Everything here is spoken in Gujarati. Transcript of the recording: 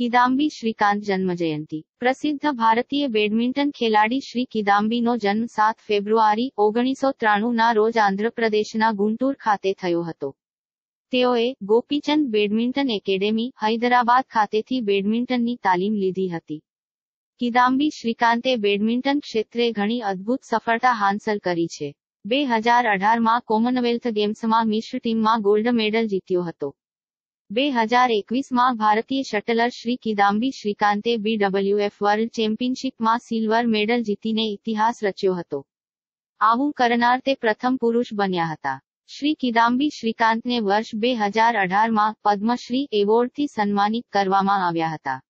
કિદામ્બી શ્રીકાંત જન્મ જયંતિ પ્રસિદ્ધ ભારતીય બેડમિન્ટન ખેલાડી શ્રી કિદામ્બીનો જન્મ સાત ફેબ્રુઆરી ઓગણીસો ના રોજ આંધ્રપ્રદેશના ગુંટૂર ખાતે થયો હતો તેઓએ ગોપીચંદ બેડમિન્ટન એકેડેમી હૈદરાબાદ ખાતેથી બેડમિન્ટનની તાલીમ લીધી હતી કિદામ્બી શ્રીકાંતે બેડમિન્ટન ક્ષેત્રે ઘણી અદભુત સફળતા હાંસલ કરી છે બે હજાર અઢારમાં કોમનવેલ્થ ગેમ્સમાં મિશ્ર ટીમમાં ગોલ્ડ મેડલ જીત્યો હતો બે હજાર એકવીસમાં ભારતીય શટલર શ્રી કિદામ્બી શ્રીકાંતે એફ વર્લ્ડ ચેમ્પિયનશિપમાં સિલ્વર મેડલ જીતીને ઇતિહાસ રચ્યો હતો આવું કરનાર તે પ્રથમ પુરુષ બન્યા હતા શ્રી કિદામ્બી શ્રીકાંતને વર્ષ બે હજાર અઢારમાં પદ્મશ્રી એવોર્ડથી સન્માનિત કરવામાં આવ્યા હતા